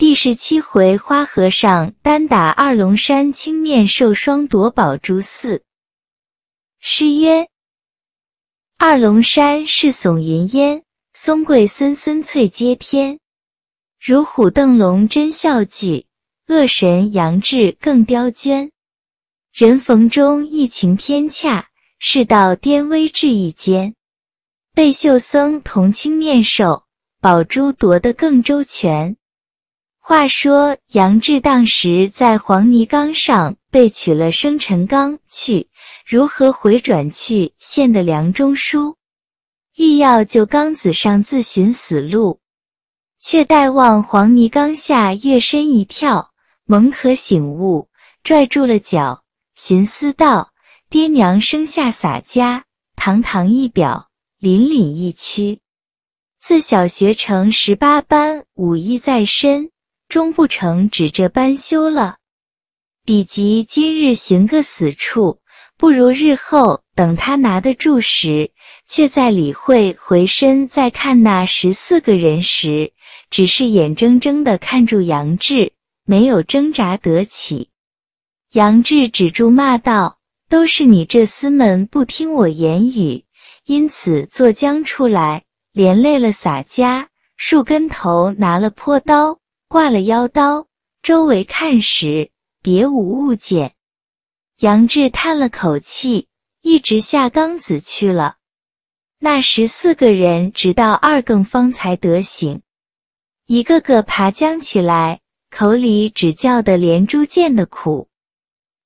第十七回，花和尚单打二龙山，青面兽双夺宝珠。四诗曰：二龙山是耸云烟，松桂森森翠接天。如虎瞪龙真笑惧，恶神杨志更刁钻。人逢中意情天洽，事到颠危志一坚。被秀僧同青面兽，宝珠夺得更周全。话说杨志当时在黄泥冈上被取了生辰纲去，如何回转去献的梁中书？欲要就缸子上自寻死路，却待望黄泥冈下跃身一跳，蒙可醒悟，拽住了脚，寻思道：“爹娘生下洒家，堂堂一表，凛凛一躯，自小学成十八般武艺在身。”终不成只这般休了，比及今日寻个死处，不如日后等他拿得住时，却在理会。回身再看那十四个人时，只是眼睁睁的看住杨志，没有挣扎得起。杨志止住骂道：“都是你这厮们不听我言语，因此坐江出来，连累了洒家，树跟头拿了破刀。”挂了腰刀，周围看时，别无物件。杨志叹了口气，一直下缸子去了。那十四个人直到二更方才得醒，一个个爬将起来，口里只叫得连珠箭的苦。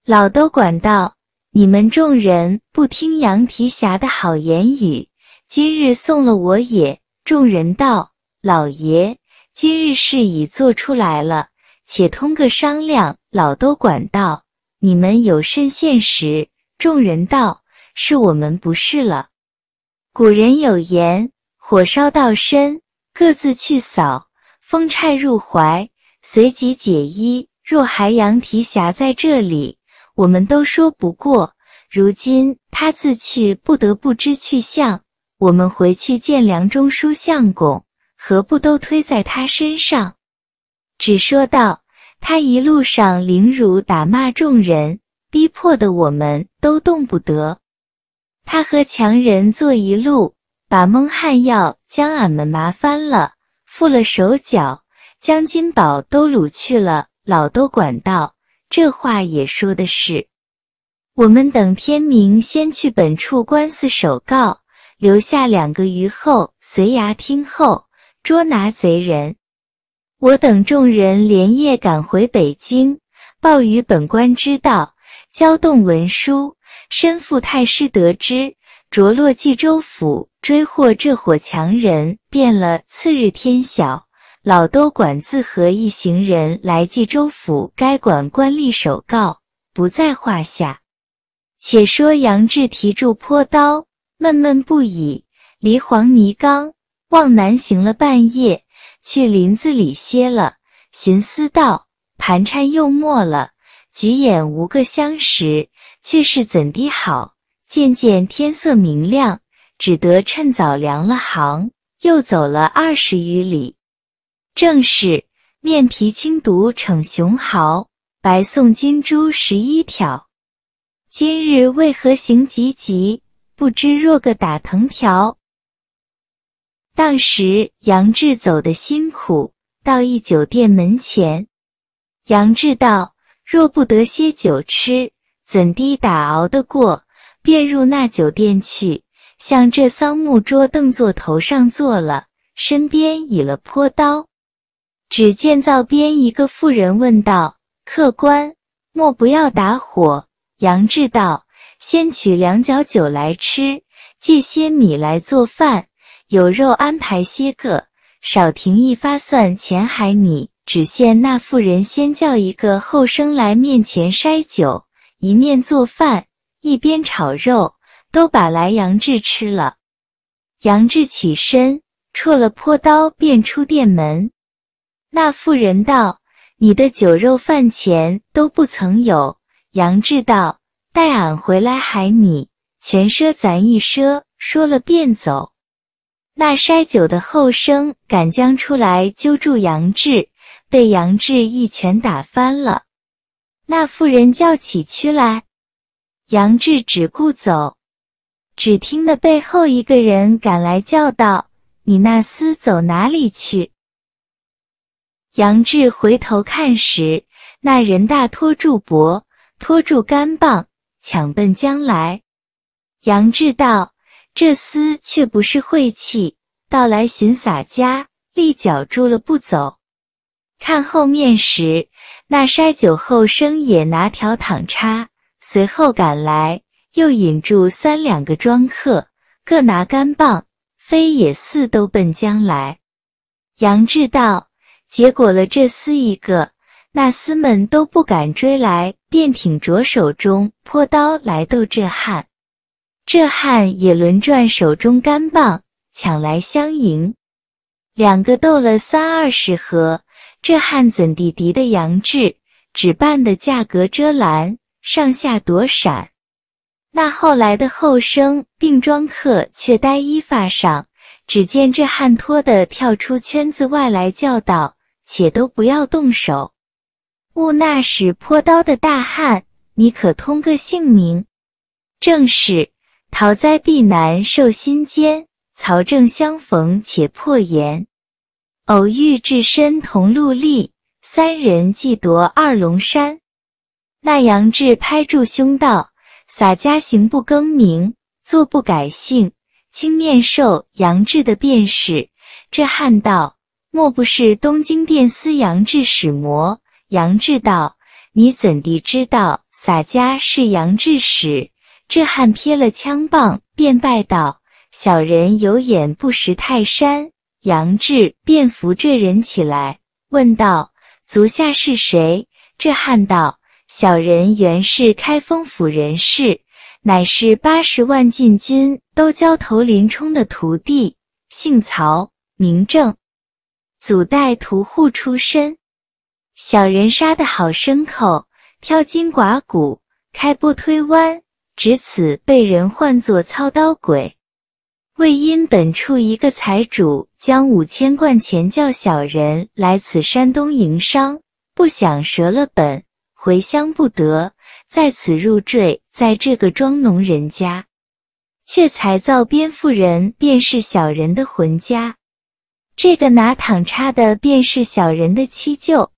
老都管道：“你们众人不听杨提辖的好言语，今日送了我也。”众人道：“老爷。”今日事已做出来了，且通个商量。老都管道，你们有甚现实？”众人道：“是我们不是了。”古人有言：“火烧到身，各自去扫；风钗入怀，随即解衣。”若还阳提辖在这里，我们都说不过。如今他自去，不得不知去向。我们回去见梁中书相公。何不都推在他身上？只说道：“他一路上凌辱打骂众人，逼迫的我们都动不得。他和强人坐一路，把蒙汗药将俺们麻翻了，缚了手脚，将金宝都掳去了。老都管道：这话也说的是。我们等天明先去本处官司首告，留下两个余后随衙听候。”捉拿贼人，我等众人连夜赶回北京，报与本官知道，交动文书，身赴太师得知，着落冀州府追获这伙强人。变了，次日天晓，老都管自和一行人来冀州府，该管官吏首告，不在话下。且说杨志提住坡刀，闷闷不已，离黄泥冈。望南行了半夜，去林子里歇了，寻思道：盘缠又没了，举眼无个相识，却是怎的好？渐渐天色明亮，只得趁早凉了行，又走了二十余里。正是面皮轻毒逞雄豪，白送金珠十一条。今日为何行急急？不知若个打藤条？当时杨志走得辛苦，到一酒店门前，杨志道：“若不得些酒吃，怎地打熬得过？”便入那酒店去，向这桑木桌凳座头上坐了，身边倚了坡刀。只见灶边一个妇人问道：“客官，莫不要打火？”杨志道：“先取两角酒来吃，借些米来做饭。”有肉安排些个，少停一发算钱还你。只见那妇人先叫一个后生来面前筛酒，一面做饭，一边炒肉，都把来杨志吃了。杨志起身，戳了破刀，便出店门。那妇人道：“你的酒肉饭钱都不曾有。”杨志道：“待俺回来还你，全赊咱一赊。”说了便走。那筛酒的后生赶将出来，揪住杨志，被杨志一拳打翻了。那妇人叫起屈来，杨志只顾走，只听得背后一个人赶来叫道：“你那厮走哪里去？”杨志回头看时，那人大拖住脖，拖住杆棒，抢奔将来。杨志道。这厮却不是晦气，到来寻洒家，立脚住了不走。看后面时，那筛酒后生也拿条躺叉，随后赶来，又引住三两个庄客，各拿干棒，飞也似都奔将来。杨志道：“结果了这厮一个，那厮们都不敢追来，便挺着手中朴刀来斗这汉。”这汉也轮转手中干棒，抢来相迎。两个斗了三二十合，这汉怎敌的杨志？只扮的架格遮拦，上下躲闪。那后来的后生病庄客却呆衣发上，只见这汉脱的跳出圈子外来，叫道：“且都不要动手，兀那使泼刀的大汉，你可通个姓名？”正是。逃灾避难，受心间；曹正相逢，且破颜。偶遇至深同路立，三人既夺二龙山。那杨志拍住胸道：“洒家行不更名，坐不改姓。青面兽杨志的便是。”这汉道：“莫不是东京殿司杨志使魔？”杨志道：“你怎地知道洒家是杨志使？”这汉撇了枪棒，便拜道：“小人有眼不识泰山。”杨志便扶这人起来，问道：“足下是谁？”这汉道：“小人原是开封府人士，乃是八十万禁军都交头林冲的徒弟，姓曹，名正，祖代屠户出身。小人杀得好牲口，挑筋刮骨，开剥推弯。”只此被人唤作操刀鬼。为因本处一个财主将五千贯钱叫小人来此山东营商，不想折了本，回乡不得，在此入赘在这个庄农人家。却才造蝙蝠人便是小人的魂家，这个拿躺叉的便是小人的妻舅。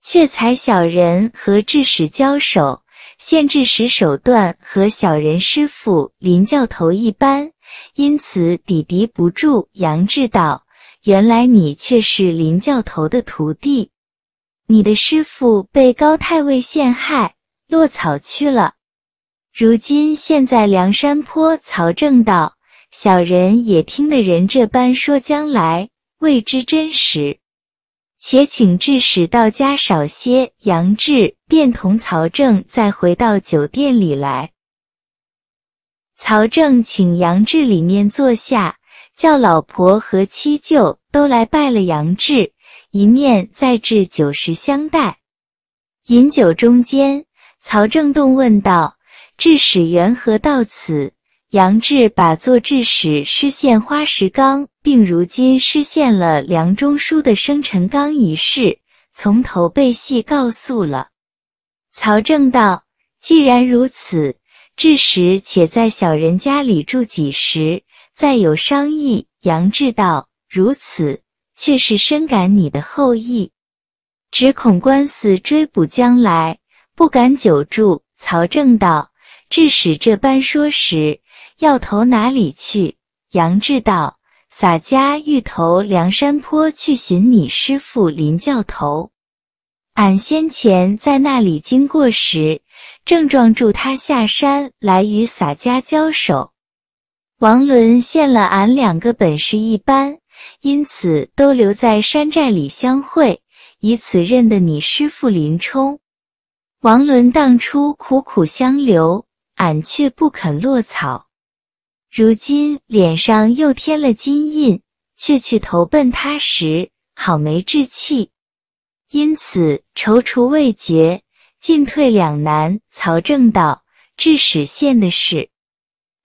却才小人和智使交手。限制使手段和小人师傅林教头一般，因此抵敌不住。杨志道：“原来你却是林教头的徒弟，你的师傅被高太尉陷害，落草去了。如今现在梁山坡，曹正道，小人也听得人这般说，将来未知真实。”且请智使到家少歇，杨志便同曹正再回到酒店里来。曹正请杨志里面坐下，叫老婆和七舅都来拜了杨志，一面再置酒食相待。饮酒中间，曹正动问道：“致使缘何到此？”杨志把做致使失陷花石纲。并如今实现了梁中书的生辰纲一事，从头背细告诉了。曹正道，既然如此，致使且在小人家里住几时，再有商议。杨志道：如此，却是深感你的厚意，只恐官司追捕将来，不敢久住。曹正道，致使这般说时，要投哪里去？杨志道。洒家欲投梁山坡去寻你师父林教头，俺先前在那里经过时，正撞住他下山来与洒家交手。王伦见了俺两个本事一般，因此都留在山寨里相会，以此认得你师父林冲。王伦当初苦苦相留，俺却不肯落草。如今脸上又添了金印，却去投奔他时，好没志气，因此踌躇未决，进退两难。曹正道致使县的事，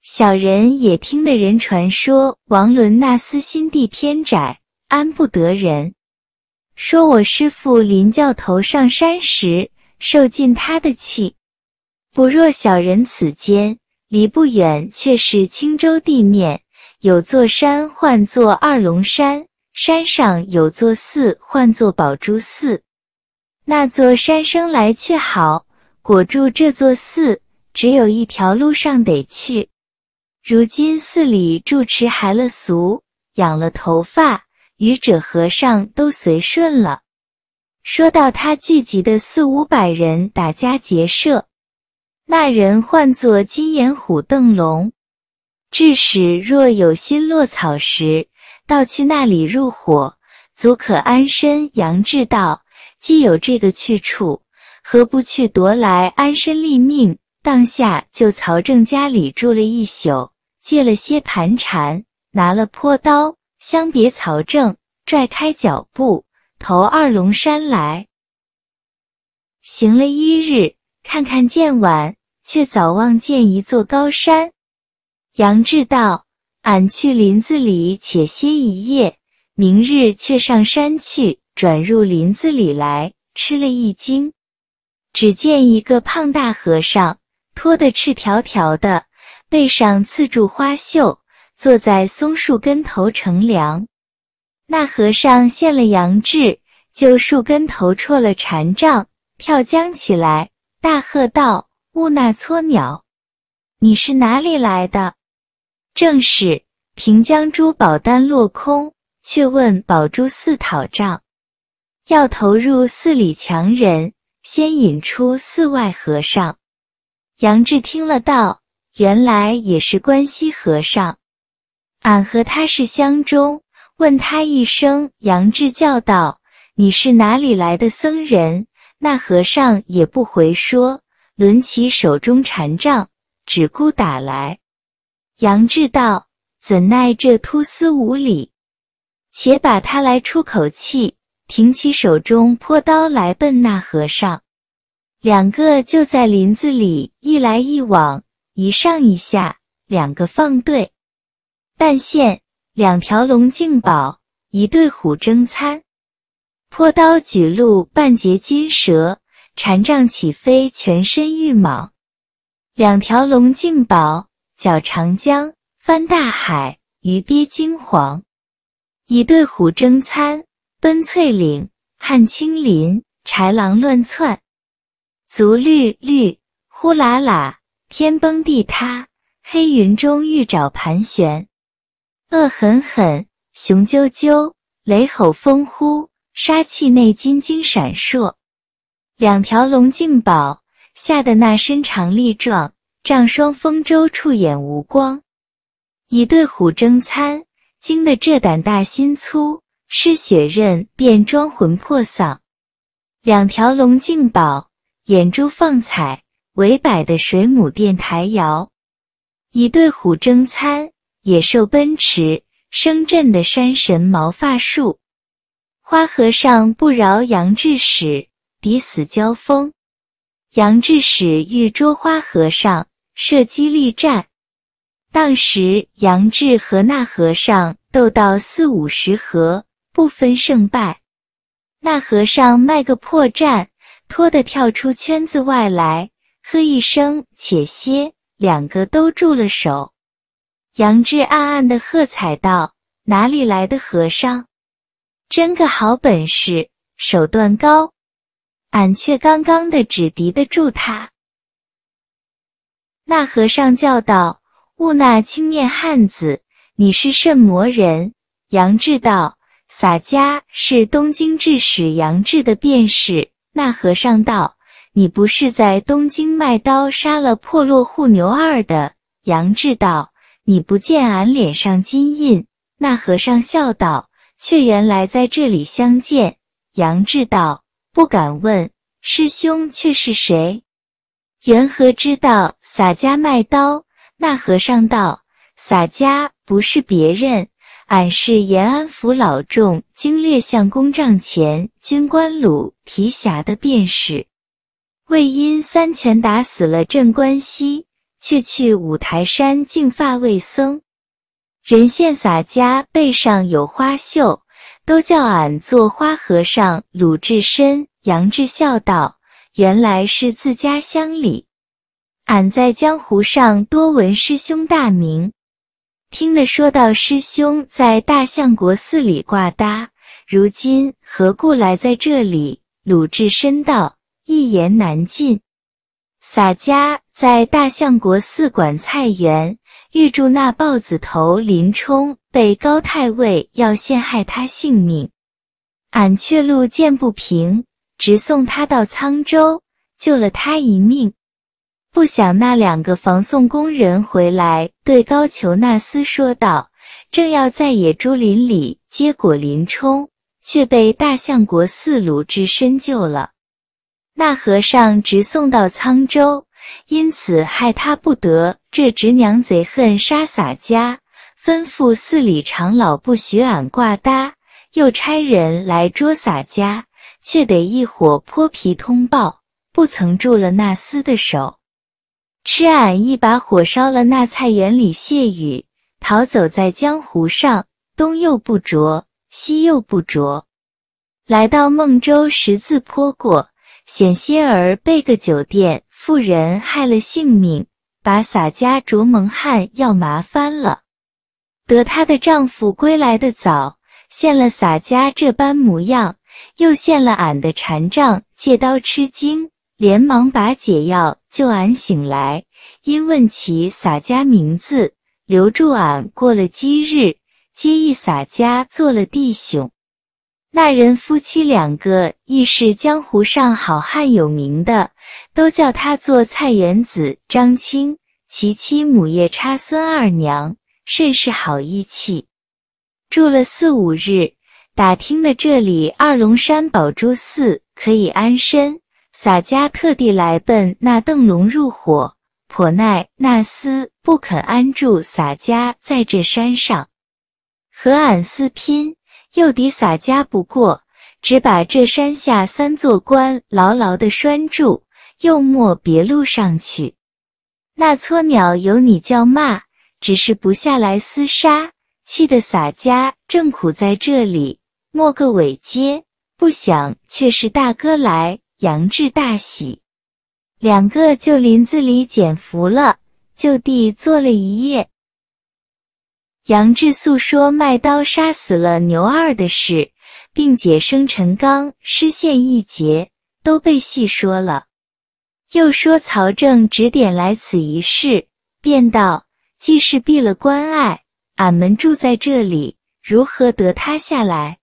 小人也听得人传说，王伦那厮心地偏窄，安不得人。说我师父林教头上山时，受尽他的气，不若小人此间。离不远，却是青州地面有座山，唤作二龙山。山上有座寺，唤作宝珠寺。那座山生来却好，裹住这座寺，只有一条路上得去。如今寺里住持还了俗，养了头发，愚者和尚都随顺了。说到他聚集的四五百人打家劫舍。那人唤作金眼虎邓龙，致使若有心落草时，到去那里入伙，足可安身。杨志道：“既有这个去处，何不去夺来安身立命？”当下就曹正家里住了一宿，借了些盘缠，拿了破刀，相别曹正，拽开脚步，投二龙山来。行了一日，看看渐晚。却早望见一座高山。杨志道：“俺去林子里且歇一夜，明日却上山去。”转入林子里来，吃了一惊，只见一个胖大和尚，脱得赤条条的，背上刺著花绣，坐在松树根头乘凉。那和尚见了杨志，就树根头戳了禅杖，跳将起来，大喝道：“！”兀那撮鸟，你是哪里来的？正是平江珠宝丹落空，却问宝珠寺讨账，要投入寺里强人，先引出寺外和尚。杨志听了道：“原来也是关西和尚，俺和他是乡中。”问他一声，杨志叫道：“你是哪里来的僧人？”那和尚也不回说。抡起手中禅杖，只顾打来。杨志道：“怎奈这突丝无礼，且把他来出口气。”挺起手中泼刀来奔那和尚。两个就在林子里一来一往，一上一下，两个放对。但现两条龙竞宝，一对虎争餐。破刀举露半截金蛇。禅杖起飞，全身玉蟒；两条龙进宝，搅长江，翻大海，鱼鳖惊惶。一对虎争餐，奔翠岭，撼青林，豺狼乱窜。足绿绿，呼啦啦，天崩地塌，黑云中玉爪盘旋，恶狠狠，雄赳赳，雷吼风呼，杀气内金睛闪烁。两条龙竞宝，吓得那身长力壮，仗双风舟，触眼无光；一对虎争餐，惊得这胆大心粗，失血刃便装魂魄丧。两条龙竞宝，眼珠放彩，围摆的水母电台摇；一对虎争餐，野兽奔驰，声震的山神毛发竖。花和尚不饶杨志使。抵死交锋，杨志使欲捉花和尚，射击力战。当时杨志和那和尚斗到四五十合，不分胜败。那和尚卖个破绽，脱的跳出圈子外来，喝一声“且歇”，两个都住了手。杨志暗暗的喝彩道：“哪里来的和尚？真个好本事，手段高。”俺却刚刚的只敌得住他。那和尚叫道：“悟那青面汉子，你是甚魔人？”杨志道：“洒家是东京志使杨志的便士。”那和尚道：“你不是在东京卖刀杀了破落户牛二的？”杨志道：“你不见俺脸上金印？”那和尚笑道：“却原来在这里相见。”杨志道。不敢问师兄却是谁？缘何知道洒家卖刀？那和尚道：洒家不是别人，俺是延安府老众经略相公帐前军官鲁提辖的便是。为因三拳打死了镇关西，却去五台山净发卫僧。人现洒家背上有花绣。都叫俺做花和尚鲁智深。杨志笑道：“原来是自家乡里，俺在江湖上多闻师兄大名，听得说到师兄在大相国寺里挂搭，如今何故来在这里？”鲁智深道：“一言难尽，洒家在大相国寺管菜园，预祝那豹子头林冲。”被高太尉要陷害他性命，俺却路见不平，直送他到沧州，救了他一命。不想那两个防送工人回来，对高俅那厮说道：“正要在野猪林里接果林冲，却被大相国寺鲁智深救了。那和尚直送到沧州，因此害他不得。这侄娘贼恨杀洒家。”吩咐寺里长老不许俺挂搭，又差人来捉洒家，却得一伙泼皮通报，不曾住了那厮的手，吃俺一把火烧了那菜园里谢雨，逃走在江湖上，东又不着，西又不着，来到孟州十字坡过，险些儿被个酒店妇人害了性命，把洒家着蒙汗药麻翻了。得她的丈夫归来的早，现了洒家这般模样，又现了俺的禅杖，借刀吃惊，连忙把解药救俺醒来。因问起洒家名字，留住俺过了几日，接一洒家做了弟兄。那人夫妻两个亦是江湖上好汉有名的，都叫他做菜园子张青，其妻母夜叉孙二娘。甚是好义气，住了四五日，打听了这里二龙山宝珠寺可以安身。洒家特地来奔那邓龙入伙，颇奈那厮不肯安住，洒家在这山上和俺厮拼，又抵洒家不过，只把这山下三座关牢牢的拴住，又莫别路上去。那撮鸟有你叫骂！只是不下来厮杀，气得洒家正苦在这里莫个尾接，不想却是大哥来。杨志大喜，两个就林子里捡福了，就地坐了一夜。杨志诉说卖刀杀死了牛二的事，并且生辰纲失陷一节都被细说了，又说曹正指点来此一事，便道。既是闭了关隘，俺们住在这里，如何得他下来？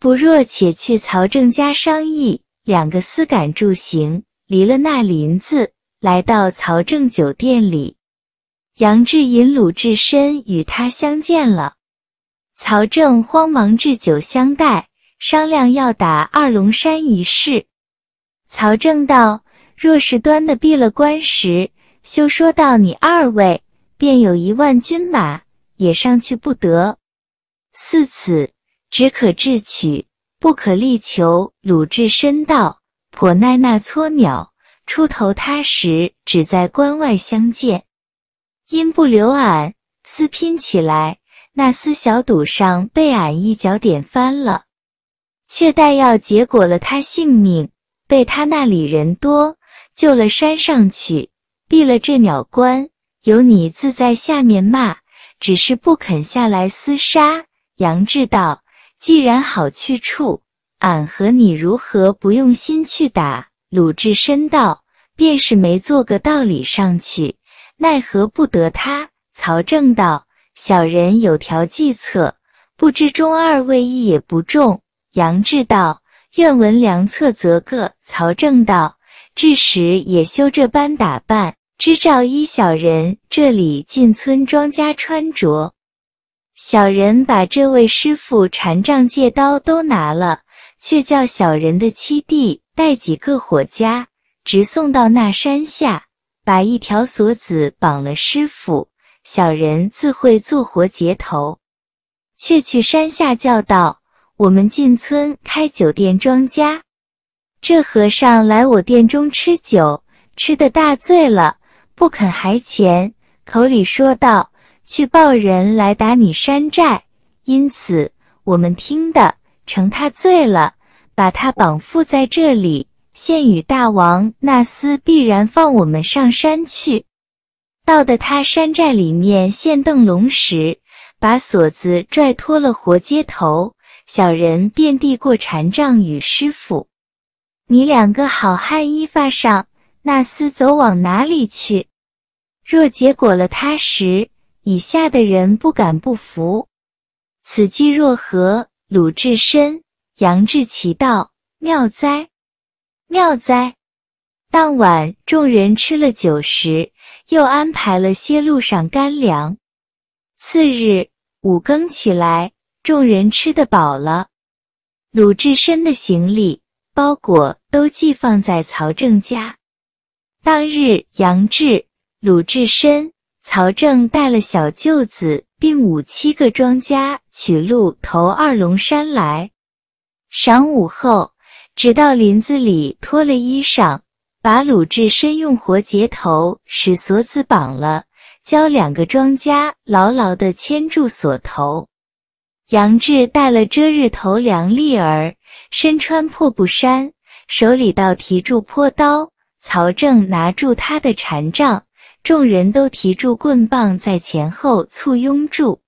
不若且去曹正家商议。两个私赶住行，离了那林子，来到曹正酒店里，杨志引鲁智深与他相见了。曹正慌忙置酒相待，商量要打二龙山一事。曹正道：“若是端的闭了关时，休说到你二位。”便有一万军马也上去不得，似此只可智取，不可力求。鲁智深道：“叵耐那撮鸟出头他时，只在关外相见。因不留俺厮拼起来，那厮小肚上被俺一脚点翻了，却待要结果了他性命，被他那里人多救了山上去，避了这鸟关。”有你自在下面骂，只是不肯下来厮杀。杨志道：“既然好去处，俺和你如何不用心去打？”鲁智深道：“便是没做个道理上去，奈何不得他。”曹正道：“小人有条计策，不知中二位意也不中。”杨志道：“愿闻良策，则个。”曹正道：“致使也休这般打扮。”知照一小人，这里进村庄家穿着。小人把这位师傅禅杖、戒刀都拿了，却叫小人的七弟带几个伙家，直送到那山下，把一条锁子绑了师傅。小人自会做活结头。却去山下叫道：“我们进村开酒店庄家，这和尚来我店中吃酒，吃的大醉了。”不肯还钱，口里说道：“去报人来打你山寨。”因此我们听的，成他醉了，把他绑缚在这里。现与大王那厮必然放我们上山去。到的他山寨里面现邓龙时，把锁子拽脱了活接头，小人便递过禅杖与师傅：“你两个好汉一发上。”那厮走往哪里去？若结果了他时，以下的人不敢不服。此计若何？鲁智深、杨志齐道：妙哉，妙哉！当晚众人吃了酒食，又安排了些路上干粮。次日五更起来，众人吃得饱了。鲁智深的行李包裹都寄放在曹正家。当日，杨志、鲁智深、曹正带了小舅子，并五七个庄家，取路投二龙山来。晌午后，直到林子里，脱了衣裳，把鲁智深用活结头使锁子绑了，教两个庄家牢牢的牵住锁头。杨志带了遮日头梁立儿，身穿破布衫，手里倒提住朴刀。曹正拿住他的禅杖，众人都提住棍棒在前后簇拥住。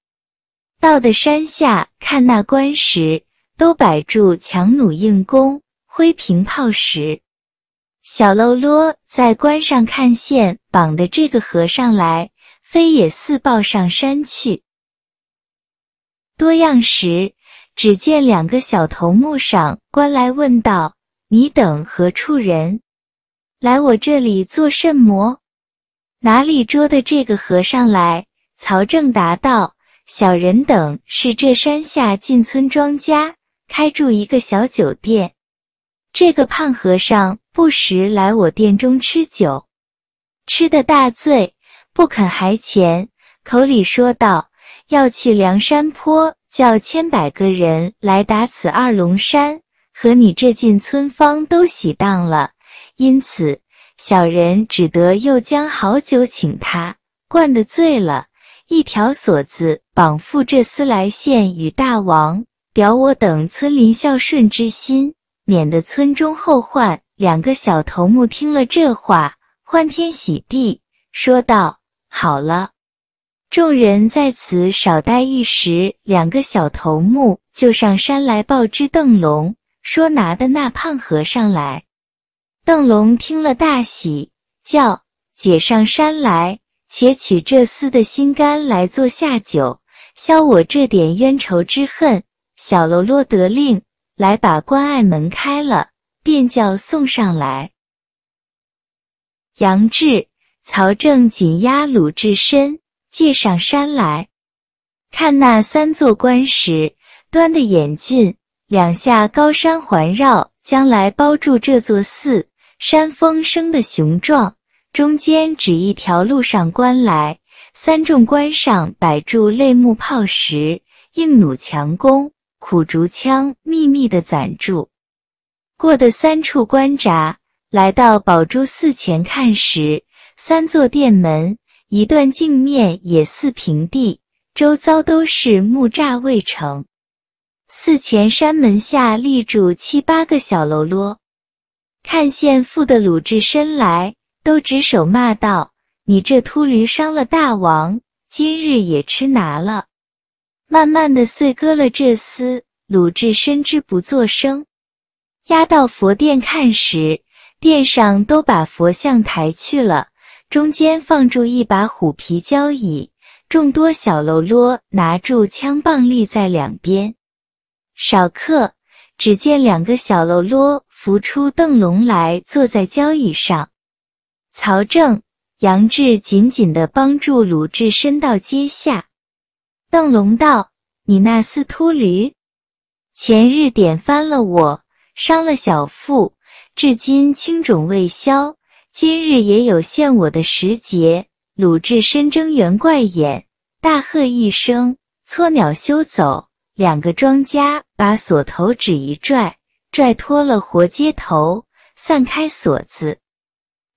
到的山下看那关时，都摆住强弩硬弓、挥平炮石。小喽啰在关上看线绑的这个和尚来，飞也似抱上山去。多样时，只见两个小头目上关来问道：“你等何处人？”来我这里做甚么？哪里捉的这个和尚来？曹正答道：“小人等是这山下进村庄家，开住一个小酒店。这个胖和尚不时来我店中吃酒，吃的大醉，不肯还钱，口里说道要去梁山坡，叫千百个人来打此二龙山，和你这进村方都喜当了。”因此，小人只得又将好酒请他灌得醉了，一条锁子绑缚这厮来献与大王，表我等村邻孝顺之心，免得村中后患。两个小头目听了这话，欢天喜地说道：“好了，众人在此少待一时。”两个小头目就上山来报知邓龙，说拿的那胖和尚来。邓龙听了大喜，叫解上山来，且取这厮的心肝来做下酒，消我这点冤仇之恨。小喽啰得令，来把关隘门开了，便叫送上来。杨志、曹正紧压鲁智深，借上山来看那三座关时，端的眼峻，两下高山环绕，将来包住这座寺。山峰生的雄壮，中间只一条路上关来，三重关上摆住擂木炮石、硬弩强弓、苦竹枪，密密的攒住。过的三处关闸，来到宝珠寺前看时，三座殿门，一段镜面也似平地，周遭都是木栅未成。寺前山门下立住七八个小喽啰。看县府的鲁智深来，都执手骂道：“你这秃驴，伤了大王，今日也吃拿了。”慢慢的碎割了这厮。鲁智深之不作声，押到佛殿看时，殿上都把佛像抬去了，中间放住一把虎皮交椅，众多小喽啰拿住枪棒立在两边。少客，只见两个小喽啰。扶出邓龙来，坐在交椅上。曹正、杨志紧紧地帮助鲁智深到阶下。邓龙道：“你那四秃驴，前日点翻了我，伤了小腹，至今青肿未消。今日也有献我的时节。”鲁智深睁圆怪眼，大喝一声：“撮鸟休走！”两个庄家把锁头指一拽。拽脱了活接头，散开锁子，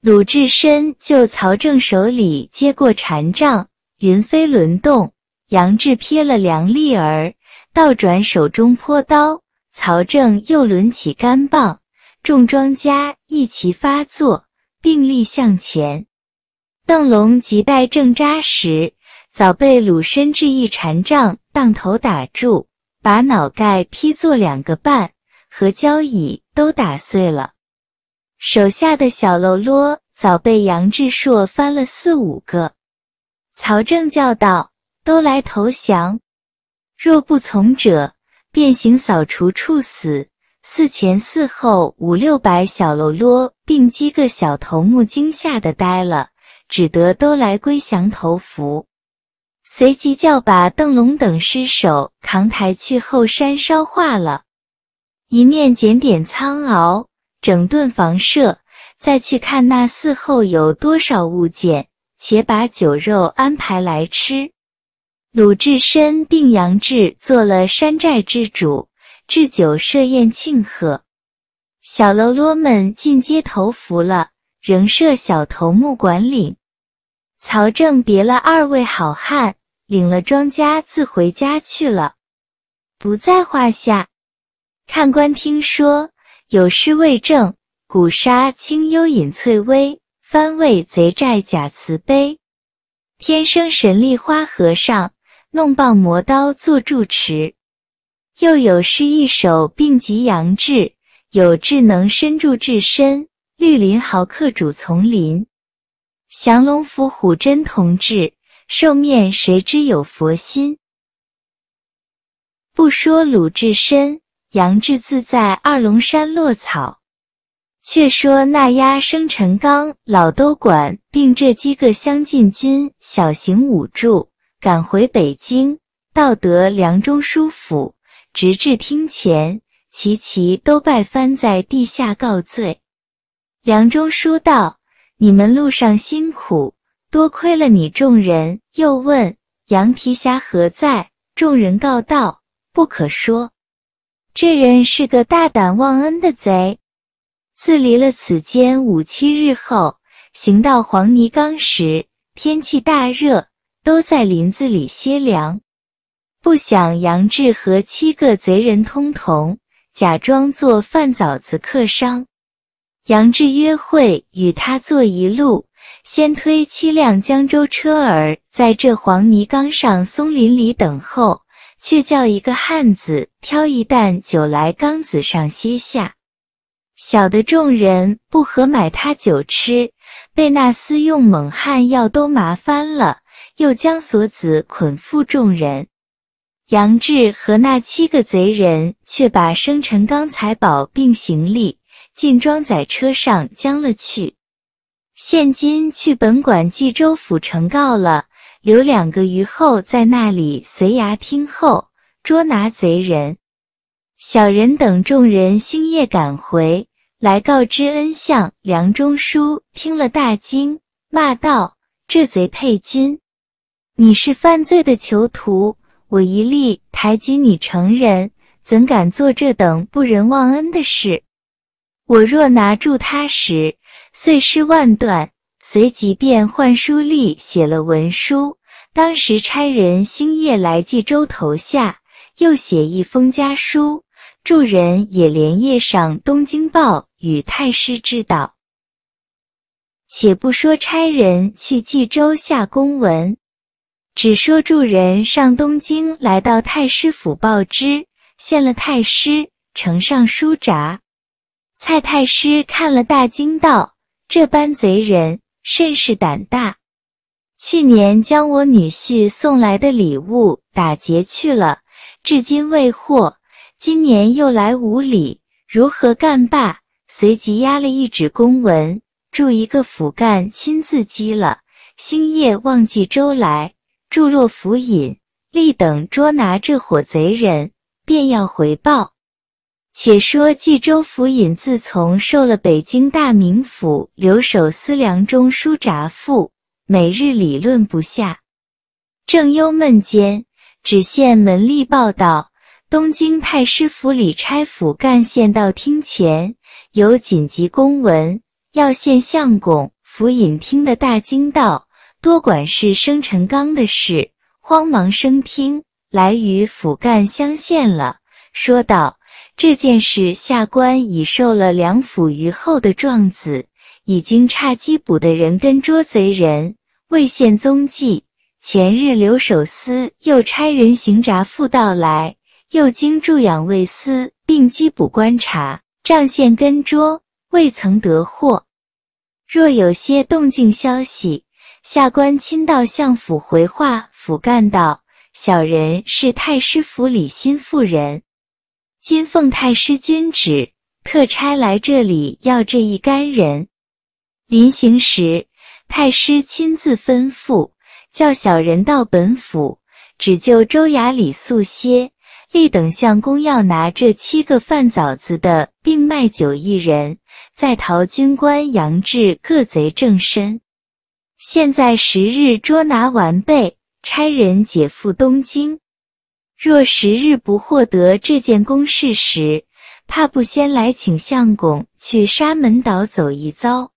鲁智深就曹正手里接过禅杖，云飞轮动。杨志瞥了梁立儿，倒转手中泼刀。曹正又抡起杆棒，众庄家一齐发作，并力向前。邓龙急待挣扎时，早被鲁智深一禅杖当头打住，把脑盖劈作两个半。和交椅都打碎了，手下的小喽啰早被杨志硕翻了四五个。曹正叫道：“都来投降，若不从者，便行扫除处死。”四前四后五六百小喽啰，并几个小头目，惊吓得呆了，只得都来归降投服。随即叫把邓龙等尸首扛抬去后山烧化了。一面检点仓鳌，整顿房舍，再去看那寺后有多少物件，且把酒肉安排来吃。鲁智深并杨志做了山寨之主，置酒设宴庆贺。小喽啰们进阶头服了，仍设小头目管领。曹正别了二位好汉，领了庄家自回家去了，不在话下。看官听说有诗为证：古刹清幽隐翠微，番位贼寨假慈悲。天生神力花和尚，弄棒磨刀做住持。又有诗一首，并及阳志：有志能伸助至深，绿林豪客主丛林。降龙伏虎真同志，寿面谁知有佛心？不说鲁智深。杨志自在二龙山落草，却说那丫生辰纲老都管并这几个乡禁军小行五柱，赶回北京，到得梁中书府，直至厅前，齐齐都拜翻在地下告罪。梁中书道：“你们路上辛苦，多亏了你众人。”又问：“杨提辖何在？”众人告道：“不可说。”这人是个大胆忘恩的贼，自离了此间五七日后，行到黄泥冈时，天气大热，都在林子里歇凉。不想杨志和七个贼人通同，假装做饭枣子客商，杨志约会与他坐一路，先推七辆江州车儿，在这黄泥冈上松林里等候。却叫一个汉子挑一担酒来缸子上歇下，小的众人不和买他酒吃，被那厮用猛汉药都麻翻了，又将锁子捆缚众人。杨志和那七个贼人却把生辰纲财宝并行李尽装载车上将了去，现今去本馆冀州府呈告了。留两个余后在那里随衙听候捉拿贼人。小人等众人星夜赶回来告知恩相梁中书，听了大惊，骂道：“这贼配军，你是犯罪的囚徒，我一力抬举你成人，怎敢做这等不仁忘恩的事？我若拿住他时，碎尸万段。”随即便换书吏写了文书，当时差人星夜来冀州投下，又写一封家书，助人也连夜上东京报与太师知道。且不说差人去冀州下公文，只说助人上东京来到太师府报知，献了太师，呈上书札。蔡太师看了大惊道：“这般贼人！”甚是胆大，去年将我女婿送来的礼物打劫去了，至今未获。今年又来无礼，如何干罢？随即压了一纸公文，著一个府干亲自缉了。星夜忘记周来，著若府尹立等捉拿这伙贼人，便要回报。且说冀州府尹自从受了北京大名府留守司粮中书札赋，每日理论不下。正忧闷间，只见门吏报道：东京太师府里差府干县到厅前有紧急公文，要献相公府尹听的大惊道：“多管是生辰纲的事。”慌忙升听来与府干相见了，说道。这件事，下官已受了梁府余后的状子，已经差缉捕的人跟捉贼人未现踪迹。前日刘守司又差人行札赴道来，又经驻养卫司并缉捕观察，仗线跟捉，未曾得获。若有些动静消息，下官亲到相府回话。府干道，小人是太师府李新妇人。今奉太师君旨，特差来这里要这一干人。临行时，太师亲自吩咐，叫小人到本府，只就州衙里宿歇。立等相公要拿这七个饭枣子的，并卖酒一人，在逃军官杨志各贼正身。现在十日捉拿完备，差人解赴东京。若十日不获得这件公事时，怕不先来请相公去沙门岛走一遭，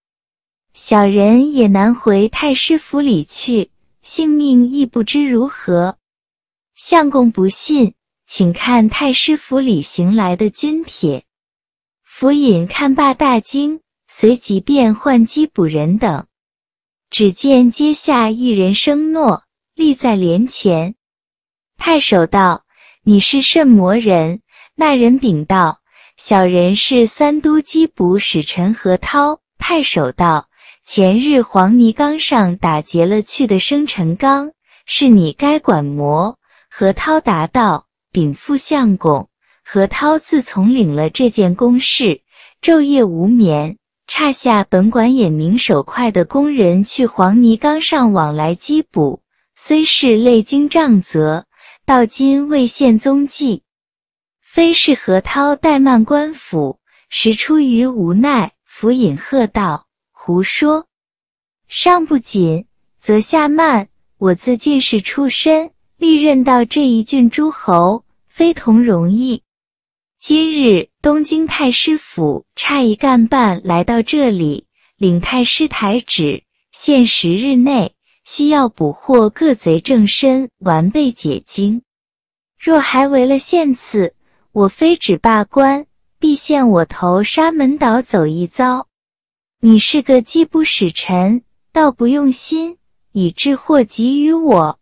小人也难回太师府里去，性命亦不知如何。相公不信，请看太师府里行来的军帖。府尹看罢大惊，随即便唤缉捕人等，只见阶下一人声诺，立在帘前。太守道：“你是甚魔人？”那人禀道：“小人是三都缉捕使臣何涛。”太守道：“前日黄泥冈上打劫了去的生辰纲，是你该管魔。”何涛答道：“禀副相公，何涛自从领了这件公事，昼夜无眠，差下本管眼明手快的工人去黄泥冈上往来缉捕，虽是累经杖责。”到今未现踪迹，非是何涛怠慢官府，实出于无奈。府尹喝道：“胡说！上不紧，则下慢。我自进士出身，历任到这一郡诸侯，非同容易。今日东京太师府差一干办来到这里，领太师台旨，限十日内。”需要捕获各贼正身，完备解京。若还为了献刺，我非只罢官，必限我投沙门岛走一遭。你是个既不使臣，倒不用心，以致祸及于我。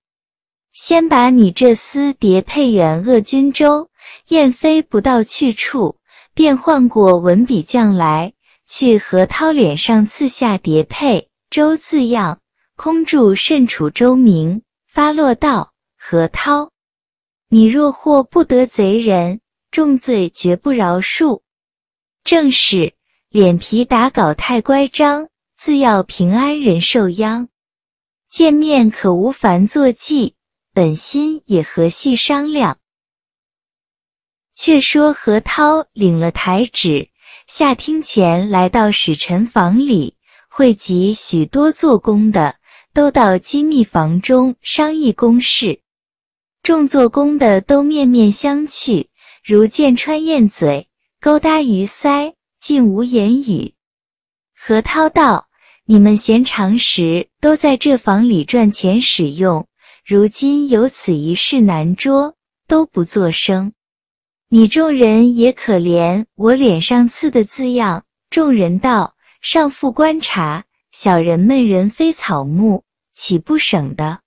先把你这厮叠配远恶军州，燕飞不到去处，便唤过文笔将来，去何涛脸上刺下叠配州字样。空住甚处？周明发落道何涛，你若获不得贼人，重罪绝不饶恕。正是脸皮打稿太乖张，自要平安人受殃。见面可无烦作计，本心也和细商量。却说何涛领了台旨，下厅前来到使臣房里，汇集许多做工的。都到机密房中商议公事，众做工的都面面相觑，如见穿燕嘴、勾搭鱼腮，竟无言语。何涛道：“你们闲常时都在这房里赚钱使用，如今有此一事难捉，都不作声。你众人也可怜我脸上刺的字样。”众人道：“上父观察。”小人们，人非草木，岂不省的？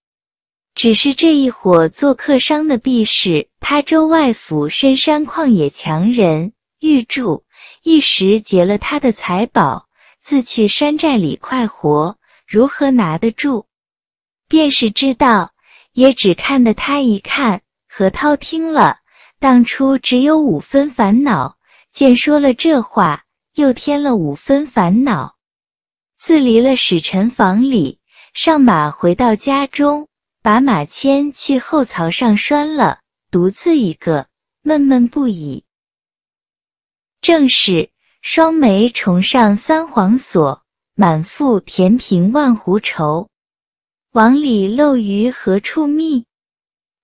只是这一伙做客商的，必是他州外府深山旷野强人，玉祝一时劫了他的财宝，自去山寨里快活，如何拿得住？便是知道，也只看得他一看。何涛听了，当初只有五分烦恼，见说了这话，又添了五分烦恼。自离了使臣房里，上马回到家中，把马牵去后槽上拴了，独自一个闷闷不已。正是：双眉重上三黄锁，满腹填平万湖愁。网里漏鱼何处觅？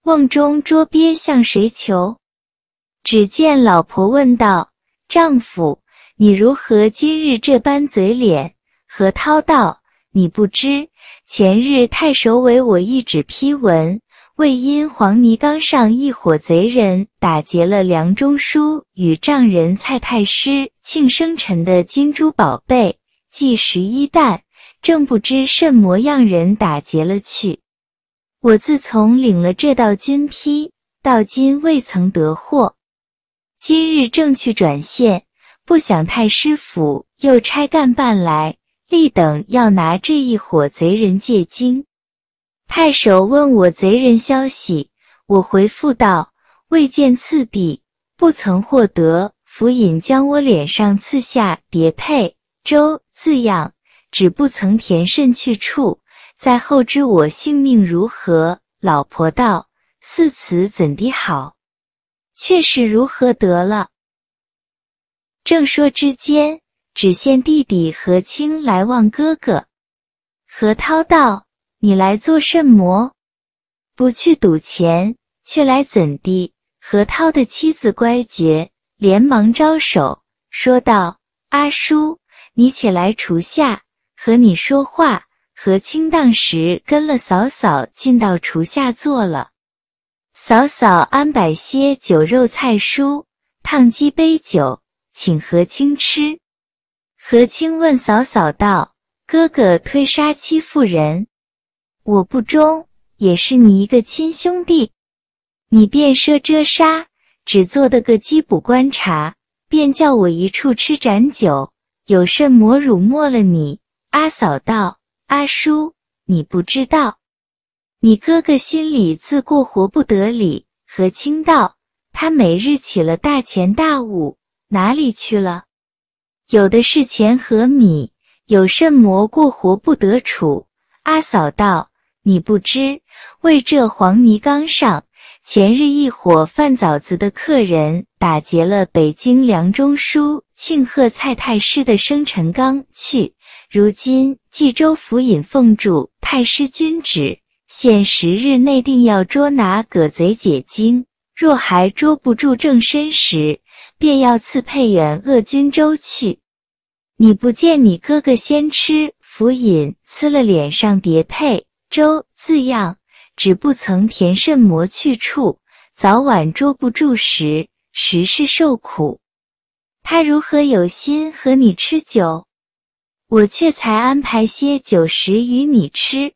瓮中捉鳖向谁求？只见老婆问道：“丈夫，你如何今日这般嘴脸？”何涛道：“你不知，前日太守委我一纸批文，为因黄泥冈上一伙贼人打劫了梁中书与丈人蔡太师庆生辰的金珠宝贝，计十一担，正不知甚模样人打劫了去。我自从领了这道军批，到今未曾得获。今日正去转线，不想太师府又差干办来。”立等要拿这一伙贼人借金，太守问我贼人消息，我回复道：未见次第，不曾获得。府尹将我脸上刺下叠配周字样，只不曾填甚去处，在后知我性命如何。老婆道：似此怎地好？却是如何得了？正说之间。只见弟弟何清来望哥哥，何涛道：“你来做甚么？不去赌钱，却来怎地？”何涛的妻子乖觉，连忙招手说道：“阿叔，你且来厨下和你说话。”何清当时跟了嫂嫂进到厨下坐了，嫂嫂安摆些酒肉菜蔬，烫鸡杯酒，请何清吃。何清问嫂嫂道：“哥哥推杀欺负人，我不忠也是你一个亲兄弟，你便赊遮杀，只做的个缉捕官察，便叫我一处吃盏酒，有甚魔辱没了你？”阿嫂道：“阿叔，你不知道，你哥哥心里自过活不得理。”何清道：“他每日起了大钱大物，哪里去了？”有的是钱和米，有甚魔过活不得处？阿嫂道：“你不知，为这黄泥冈上，前日一伙贩枣子的客人打劫了北京梁中书庆贺蔡太师的生辰纲去。如今冀州府尹奉住太师君旨，限十日内定要捉拿葛贼解京。若还捉不住正身时，便要赐配远鄂军州去。”你不见你哥哥先吃府饮，吃了脸上叠配粥字样，只不曾填肾磨去处，早晚捉不住食，时是受苦。他如何有心和你吃酒？我却才安排些酒食与你吃。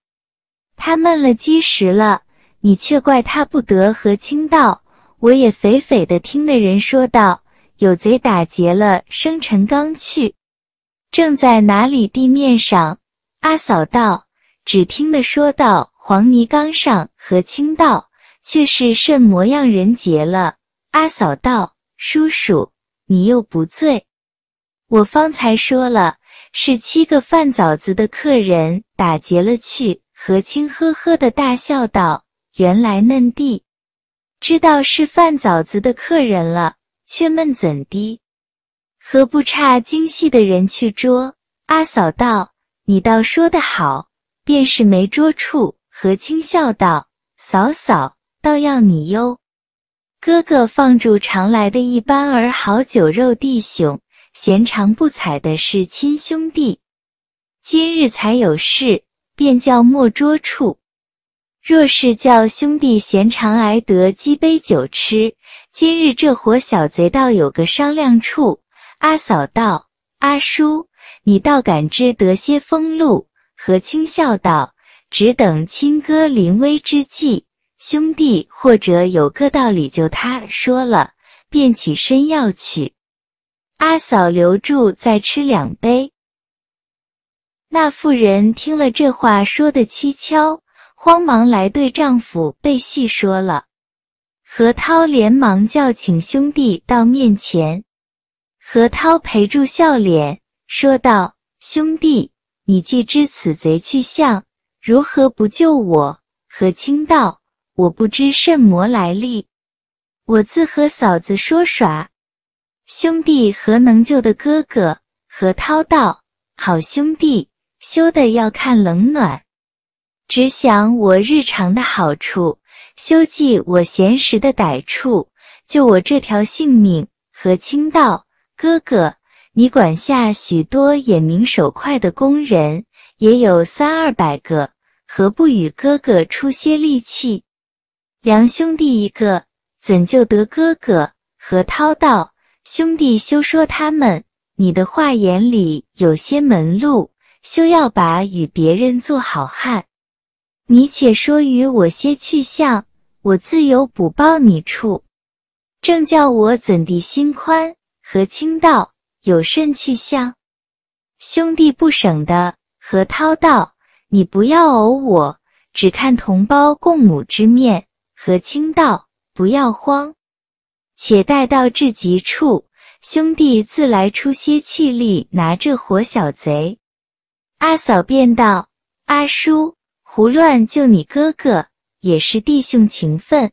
他闷了积食了，你却怪他不得和清道。我也肥肥的听的人说道，有贼打劫了，生辰纲去。正在哪里地面上？阿嫂道：“只听得说到黄泥冈上，何清道却是甚模样人杰了。”阿嫂道：“叔叔，你又不醉，我方才说了，是七个饭枣子的客人打劫了去。”何清呵呵的大笑道：“原来嫩弟知道是饭枣子的客人了，却问怎的？”何不差精细的人去捉？阿嫂道：“你倒说得好，便是没捉处。”何清笑道：“嫂嫂倒要你忧，哥哥放住常来的一般儿好酒肉弟兄，闲常不睬的是亲兄弟。今日才有事，便叫莫捉处。若是叫兄弟闲常挨得鸡杯酒吃，今日这伙小贼倒有个商量处。”阿嫂道：“阿叔，你倒感知得些风露。”何清笑道：“只等亲哥临危之际，兄弟或者有个道理，就他说了。”便起身要去。阿嫂留住，再吃两杯。那妇人听了这话说的蹊跷，慌忙来对丈夫备细说了。何涛连忙叫请兄弟到面前。何涛陪住笑脸说道：“兄弟，你既知此贼去向，如何不救我？”何清道：“我不知甚魔来历，我自和嫂子说耍。兄弟何能救的哥哥？”何涛道：“好兄弟，休得要看冷暖，只想我日常的好处，休记我闲时的歹处，救我这条性命。”何清道。哥哥，你管下许多眼明手快的工人，也有三二百个，何不与哥哥出些力气？梁兄弟一个怎就得哥哥？何涛道：“兄弟休说他们，你的话眼里有些门路，休要把与别人做好汉。你且说与我些去向，我自有补报你处。正叫我怎地心宽？”何清道有甚去向？兄弟不省的。何涛道：“你不要偶我，只看同胞共母之面。”何清道：“不要慌，且待到至极处，兄弟自来出些气力，拿这伙小贼。”阿嫂便道：“阿叔，胡乱救你哥哥，也是弟兄情分。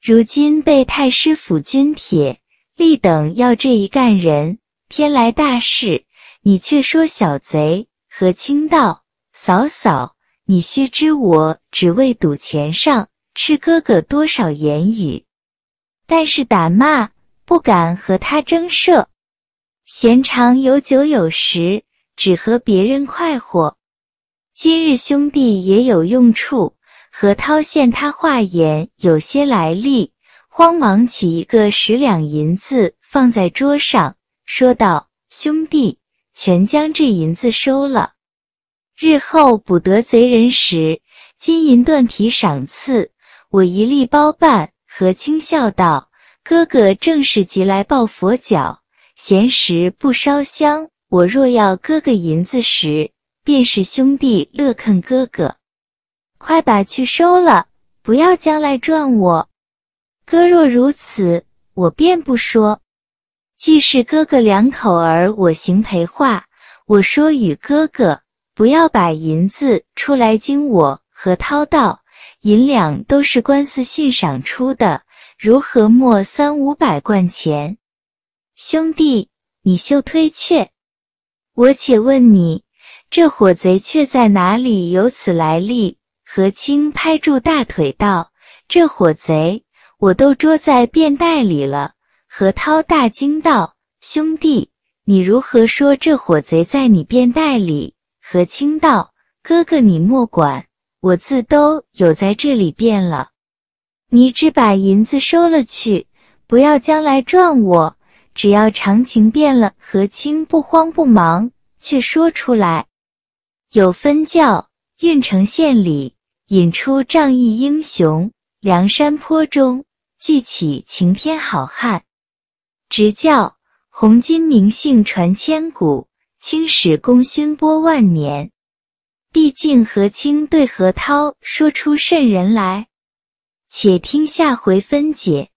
如今被太师府军铁立等要这一干人，天来大事，你却说小贼和清道嫂嫂，你须知我只为赌钱上吃哥哥多少言语，但是打骂不敢和他争涉。闲常有酒有食，只和别人快活。今日兄弟也有用处，何涛见他话言有些来历。慌忙取一个十两银子放在桌上，说道：“兄弟，全将这银子收了。日后捕得贼人时，金银断匹赏赐，我一力包办。”何清笑道：“哥哥正是急来抱佛脚，闲时不烧香。我若要哥哥银子时，便是兄弟乐坑哥哥。快把去收了，不要将来赚我。”哥若如此，我便不说。既是哥哥两口儿，我行陪话。我说与哥哥，不要把银子出来惊我。和涛道：“银两都是官司信赏出的，如何没三五百贯钱？”兄弟，你休推却。我且问你，这伙贼却在哪里？有此来历？何清拍住大腿道：“这伙贼！”我都捉在便袋里了，何涛大惊道：“兄弟，你如何说这伙贼在你便袋里？”何清道：“哥哥你莫管，我自都有在这里变了。你只把银子收了去，不要将来赚我。只要长情变了。”何清不慌不忙，却说出来：“有分教，郓城县里引出仗义英雄，梁山坡中。”聚起晴天好汉，直教红巾名姓传千古，青史功勋播万年。毕竟何清对何涛说出甚人来？且听下回分解。